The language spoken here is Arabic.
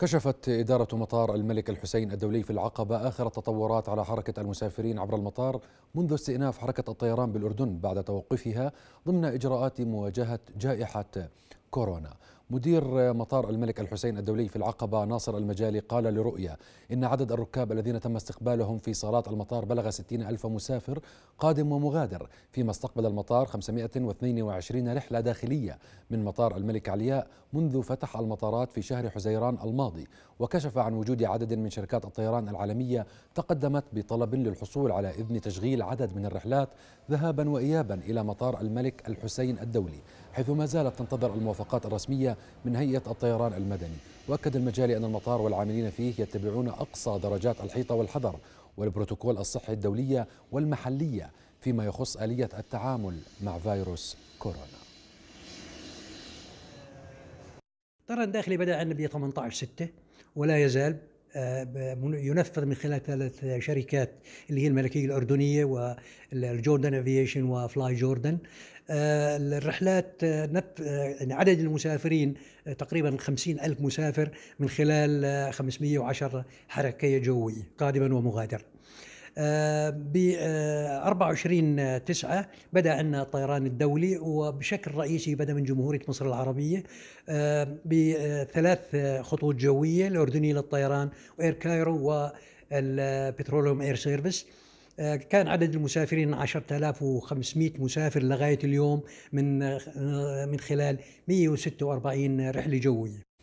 كشفت إدارة مطار الملك الحسين الدولي في العقبة آخر التطورات على حركة المسافرين عبر المطار منذ استئناف حركة الطيران بالأردن بعد توقفها ضمن إجراءات مواجهة جائحة كورونا مدير مطار الملك الحسين الدولي في العقبة ناصر المجالي قال لرؤية إن عدد الركاب الذين تم استقبالهم في صالات المطار بلغ 60 ألف مسافر قادم ومغادر فيما استقبل المطار 522 رحلة داخلية من مطار الملك علياء منذ فتح المطارات في شهر حزيران الماضي وكشف عن وجود عدد من شركات الطيران العالمية تقدمت بطلب للحصول على إذن تشغيل عدد من الرحلات ذهابا وإيابا إلى مطار الملك الحسين الدولي حيث ما زالت تنتظر الموافقة الموافقات الرسمية من هيئة الطيران المدني وأكد المجالي أن المطار والعاملين فيه يتبعون أقصى درجات الحيطة والحذر والبروتوكول الصحي الدولية والمحلية فيما يخص آلية التعامل مع فيروس كورونا الطيران الداخلي بدأ عندنا ب 18 6 ولا يزال ينفذ من خلال ثلاث شركات اللي هي الملكيه الاردنيه والجوردن افيشن وفلاي جوردن الرحلات يعني عدد المسافرين تقريبا 50 ألف مسافر من خلال 510 حركية جوية قادما ومغادرا ب 24 9 بدا عندنا الطيران الدولي وبشكل رئيسي بدا من جمهوريه مصر العربيه آه، بثلاث خطوط جويه الاردنيه للطيران واير كايرو والبتروليوم اير سيرفيس آه، كان عدد المسافرين 10500 مسافر لغايه اليوم من آه، من خلال 146 رحله جويه